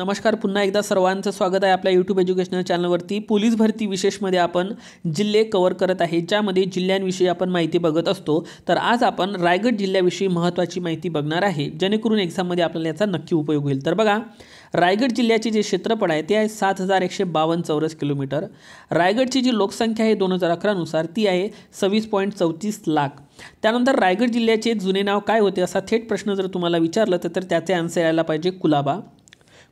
नमस्कार पुन्हा एकदा सर्वांचं स्वागत आहे आपल्या यूट्यूब एज्युकेशनल चॅनलवरती पोलीस भरती विशेषमध्ये आपण जिल्हे कवर करत आहे ज्यामध्ये जिल्ह्यांविषयी आपण माहिती बघत असतो तर आज आपण रायगड जिल्ह्याविषयी महत्त्वाची माहिती बघणार आहे जेणेकरून एक्झाममध्ये आपल्याला याचा नक्की उपयोग होईल तर बघा रायगड जिल्ह्याचे जे क्षेत्रफळ आहे ते आहे सात हजार एकशे बावन्न चौरस किलोमीटर रायगडची जी लोकसंख्या आहे दोन हजार अकरानुसार ती आहे सव्वीस पॉईंट चौतीस लाख त्यानंतर रायगड जिल्ह्याचे जुने नाव काय होते असा थेट प्रश्न जर तुम्हाला विचारलं तर त्याचे आन्सर यायला पाहिजे कुलाबा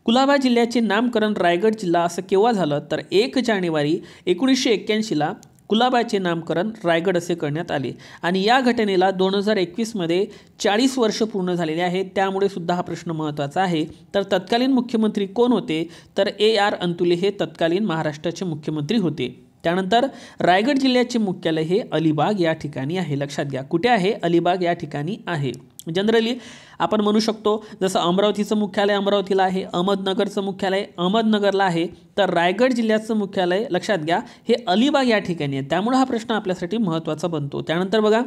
कुलाबा जिल्ह्याचे नामकरण रायगड जिल्हा असं केव्हा झालं तर एक जानेवारी एकोणीसशे एक्क्याऐंशीला कुलाबाचे नामकरण रायगड असे करण्यात आले आणि या घटनेला दोन हजार एकवीसमध्ये चाळीस वर्ष पूर्ण झालेले आहे त्यामुळे सुद्धा हा प्रश्न महत्त्वाचा आहे तर तत्कालीन मुख्यमंत्री कोण होते तर ए आर अंतुले हे तत्कालीन महाराष्ट्राचे मुख्यमंत्री होते त्यानंतर रायगड जिल्ह्याचे मुख्यालय हे अलिबाग या ठिकाणी आहे लक्षात घ्या कुठे आहे अलिबाग या ठिकाणी आहे जनरली म्हणजे आपण म्हणू शकतो जसं अमरावतीचं मुख्यालय अमरावतीला आहे अहमदनगरचं मुख्यालय अहमदनगरला आहे तर रायगड जिल्ह्याचं मुख्यालय लक्षात घ्या हे अलिबाग या ठिकाणी आहे त्यामुळं हा प्रश्न आपल्यासाठी महत्त्वाचा बनतो त्यानंतर बघा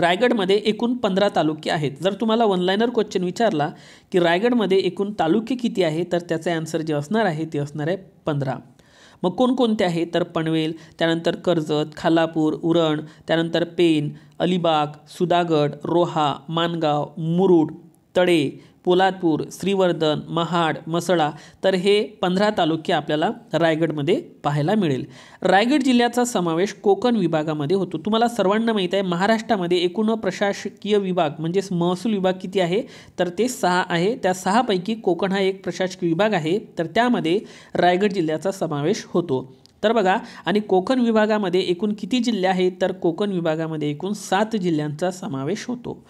रायगडमध्ये एकूण पंधरा तालुके आहेत जर तुम्हाला वनलायनर क्वेश्चन विचारला की रायगडमध्ये एकूण तालुके किती आहे तर त्याचं आन्सर जे असणार आहे ते असणार आहे पंधरा मग कोणकोणते आहे तर पनवेल त्यानंतर कर्जत खालापूर उरण त्यानंतर पेन अलिबाग सुदागड, रोहा मानगाव मुरुड तळे पोलादपूर श्रीवर्धन महाड मसळा तर हे पंधरा तालुके आपल्याला रायगडमध्ये पाहायला मिळेल रायगड जिल्ह्याचा समावेश कोकण विभागामध्ये होतो तुम्हाला सर्वांना माहीत आहे महाराष्ट्रामध्ये एकूण प्रशासकीय विभाग म्हणजेच महसूल विभाग किती आहे तर ते सहा आहे त्या सहापैकी कोकण हा एक प्रशासकीय विभाग आहे तर त्यामध्ये रायगड जिल्ह्याचा समावेश होतो तर बघा आणि कोकण विभागामध्ये एकूण किती जिल्हे आहेत तर कोकण विभागामध्ये एकूण सात जिल्ह्यांचा समावेश होतो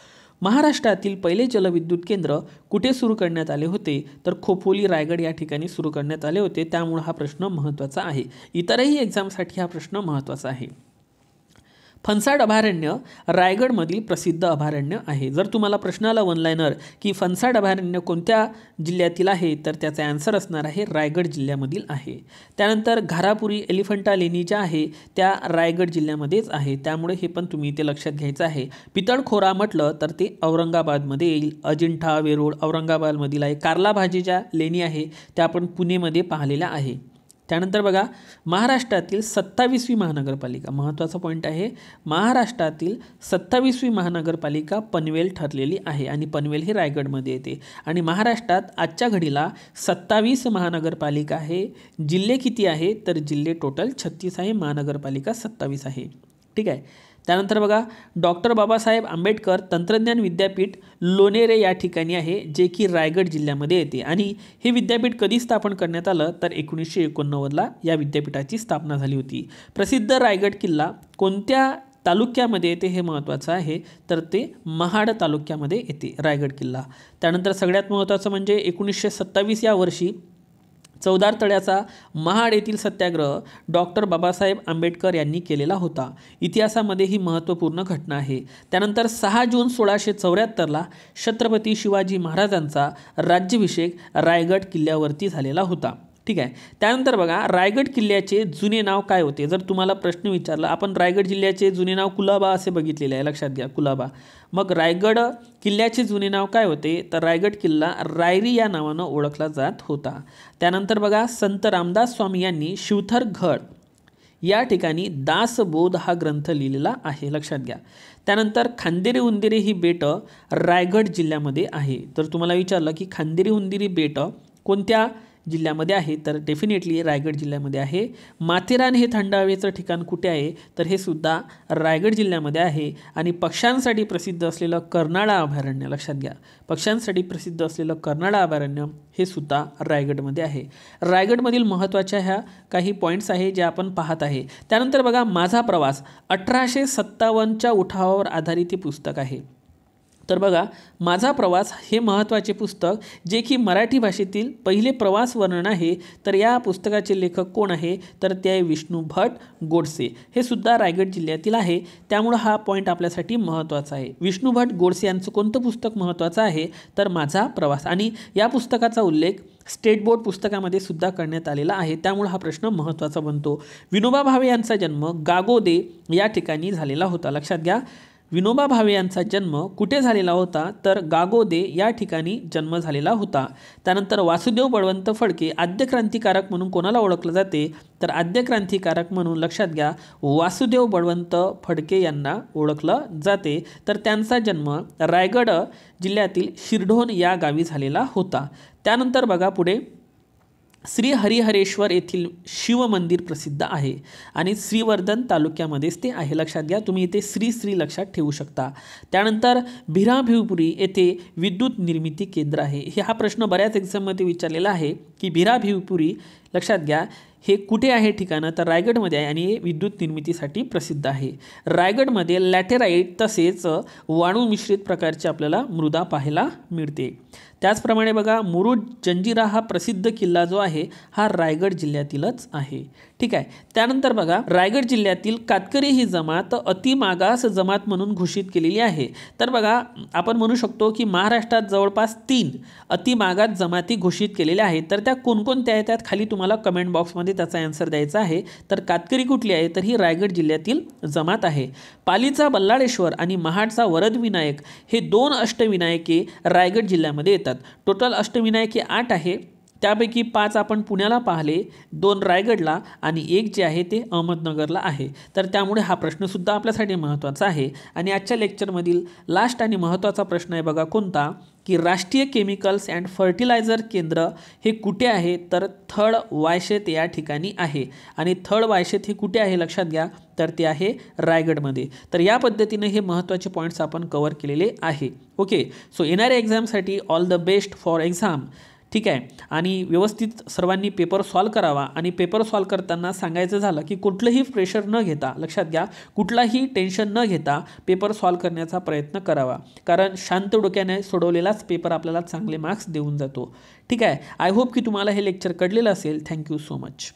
महाराष्ट्रातील पहिले जलविद्युत केंद्र कुठे सुरू करण्यात आले होते तर खोपोली रायगड या ठिकाणी सुरू करण्यात आले होते त्यामुळे हा प्रश्न महत्त्वाचा आहे इतरही एक्झामसाठी हा प्रश्न महत्त्वाचा आहे फनसाड अभयारण्य रायगडमधील प्रसिद्ध अभयारण्य आहे जर तुम्हाला प्रश्नाला वनलायनर की फणसाड अभयारण्य कोणत्या जिल्ह्यातील आहे तर त्याचा ॲन्सर असणार आहे रायगड जिल्ह्यामधील आहे त्यानंतर घारापुरी एलिफंटा लेणी ज्या आहे त्या रायगड जिल्ह्यामध्येच आहे त्यामुळे हे पण तुम्ही इथे लक्षात घ्यायचं आहे पितळखोरा म्हटलं तर ते औरंगाबादमध्ये येईल अजिंठा वेरूळ औरंगाबादमधील आहे कार्ला भाजी ज्या लेणी आहे त्या आपण पुणेमध्ये पाहिलेल्या आहे त्यानंतर बघा महाराष्ट्रातील सत्तावीसवी महानगरपालिका महत्त्वाचा पॉईंट आहे महाराष्ट्रातील सत्तावीसवी महानगरपालिका पनवेल ठरलेली आहे आणि पनवेल ही रायगडमध्ये येते आणि महाराष्ट्रात आजच्या घडीला सत्तावीस महानगरपालिका आहे जिल्हे किती आहे तर जिल्हे टोटल छत्तीस आहे महानगरपालिका सत्तावीस आहे ठीक आहे त्यानंतर बघा डॉक्टर बाबासाहेब आंबेडकर तंत्रज्ञान विद्यापीठ लोणेरे या ठिकाणी आहे जे की रायगड जिल्ह्यामध्ये येते आणि हे विद्यापीठ कधी स्थापन करण्यात आलं तर एकोणीसशे एकोणनव्वदला या विद्यापीठाची स्थापना झाली होती प्रसिद्ध रायगड किल्ला कोणत्या तालुक्यामध्ये येते हे महत्त्वाचं आहे तर ते महाड तालुक्यामध्ये येते रायगड किल्ला त्यानंतर सगळ्यात महत्त्वाचं म्हणजे एकोणीसशे सत्तावीस या वर्षी चौदार तळ्याचा महाड येथील सत्याग्रह डॉक्टर बाबासाहेब आंबेडकर यांनी केलेला होता इतिहासामध्ये ही महत्त्वपूर्ण घटना आहे त्यानंतर सहा जून सोळाशे चौऱ्याहत्तरला छत्रपती शिवाजी महाराजांचा राज्याभिषेक रायगड किल्ल्यावरती झालेला होता ठीक आहे त्यानंतर बघा रायगड किल्ल्याचे जुने नाव काय होते जर तुम्हाला प्रश्न विचारला आपण रायगड जिल्ह्याचे जुने नाव कुलाबा असे बघितलेले आहे लक्षात घ्या कुलाबा मग रायगड किल्ल्याचे जुने नाव काय होते तर रायगड किल्ला रायरी या नावानं ओळखला जात होता त्यानंतर बघा संत रामदास स्वामी यांनी शिवथर घड या ठिकाणी दासबोध हा ग्रंथ लिहिलेला आहे लक्षात घ्या त्यानंतर खांदेरी उंदिरे ही बेटं रायगड जिल्ह्यामध्ये आहे तर तुम्हाला विचारलं की खांदेरी उंदिरी बेटं कोणत्या जिल्ह्यामध्ये आहे तर डेफिनेटली रायगड जिल्ह्यामध्ये आहे माथेरान हे थंड हवेचं ठिकाण कुठे आहे तर हे सुद्धा रायगड जिल्ह्यामध्ये आहे आणि पक्ष्यांसाठी प्रसिद्ध असलेलं कर्नाळा अभयारण्य लक्षात घ्या पक्ष्यांसाठी प्रसिद्ध असलेलं कर्नाळा अभयारण्य हे सुद्धा रायगडमध्ये आहे रायगडमधील महत्त्वाच्या ह्या काही पॉईंट्स आहे जे आपण पाहत आहे त्यानंतर बघा माझा प्रवास अठराशे सत्तावन्नच्या उठावावर आधारित हे पुस्तक आहे तर बघा माझा प्रवास हे महत्त्वाचे पुस्तक जे की मराठी भाषेतील पहिले प्रवास वर्णन आहे तर या पुस्तकाचे लेखक कोण आहे तर ते आहे विष्णू भट गोडसे हे सुद्धा रायगड जिल्ह्यातील आहे त्यामुळं हा पॉईंट आपल्यासाठी महत्त्वाचा आहे विष्णू भट गोडसे यांचं कोणतं पुस्तक महत्त्वाचं आहे तर माझा प्रवास आणि या पुस्तकाचा उल्लेख स्टेट बोर्ड पुस्तकामध्ये सुद्धा करण्यात आलेला आहे त्यामुळे हा प्रश्न महत्त्वाचा बनतो विनोबा भावे यांचा जन्म गागोदे या ठिकाणी झालेला होता लक्षात घ्या विनोबा भावे यांचा जन्म कुठे झालेला होता तर गागोदे या ठिकाणी जन्म झालेला होता त्यानंतर वासुदेव बळवंत फडके आद्य क्रांतिकारक म्हणून कोणाला ओळखलं जाते तर आद्य क्रांतिकारक म्हणून लक्षात घ्या वासुदेव बळवंत फडके यांना ओळखलं जाते तर त्यांचा जन्म रायगड जिल्ह्यातील शिरढोण या गावी झालेला होता त्यानंतर बघा पुढे श्री हरिहरेश्वर येथील शिवमंदिर प्रसिद्ध आहे आणि श्रीवर्धन तालुक्यामध्येच ते आहे लक्षात घ्या तुम्ही इथे श्री श्री लक्षात ठेवू शकता त्यानंतर भिराभिवपुरी येथे विद्युत निर्मिती केंद्र आहे हे हा प्रश्न बऱ्याच एक्झाममध्ये विचारलेला आहे की भिराभिवपुरी लक्षात घ्या हे कुठे आहे ठिकाणं तर रायगडमध्ये आहे आणि हे विद्युत निर्मितीसाठी प्रसिद्ध आहे रायगडमध्ये लॅटेराईट तसेच वाणू मिश्रित प्रकारची आपल्याला मृदा पाहायला मिळते त्याचप्रमाणे बघा मुरुड जंजिरा हा प्रसिद्ध किल्ला जो आहे हा रायगड जिल्ह्यातीलच आहे ठीक आहे त्यानंतर बघा रायगड जिल्ह्यातील कातकरी ही जमात अतिमागास जमात म्हणून घोषित केलेली आहे तर बघा आपण म्हणू शकतो की महाराष्ट्रात जवळपास तीन अतिमागास जमाती घोषित केलेल्या आहेत तर त्या कोणकोणत्या आहेत त्यात खाली तुम्हाला कमेंट बॉक्समध्ये त्याचा अन्सर द्यायचा आहे तर कातकरी कुठली आहे तर ही रायगड जिल्ह्यातील जमात आहे पालीचा बल्लाळेश्वर आणि महाडचा वरदविनायक हे दोन अष्टविनायके रायगड जिल्ह्यामध्ये देतात येतात टोटल अष्टविनायके आठ आहे त्यापैकी पाच आपण पुण्याला पाहिले दोन रायगडला आणि एक जे आहे ते अहमदनगरला आहे तर त्यामुळे हा प्रश्नसुद्धा आपल्यासाठी महत्त्वाचा आहे आणि आजच्या लेक्चरमधील लास्ट आणि महत्त्वाचा प्रश्न आहे बघा कोणता की राष्ट्रीय केमिकल्स अँड फर्टिलायझर केंद्र हे कुठे आहे तर थळ वायशेत या ठिकाणी आहे आणि थळ वायशेत हे कुठे आहे लक्षात घ्या तर ते आहे रायगडमध्ये तर या पद्धतीने हे महत्त्वाचे पॉईंट्स आपण कवर केलेले आहे ओके सो येणाऱ्या एक्झामसाठी all the best for exam ठीक आहे आणि व्यवस्थित सर्वांनी पेपर सॉल्व करावा आणि पेपर सॉल्व करताना सांगायचं झालं की कुठलंही प्रेशर न घेता लक्षात घ्या कुठलाही टेन्शन न घेता पेपर सॉल्व करण्याचा प्रयत्न करावा कारण शांत डोक्याने सोडवलेलाच पेपर आपल्याला चांगले मार्क्स देऊन जातो ठीक आहे आय होप की तुम्हाला हे लेक्चर कळलेलं असेल थँक्यू सो मच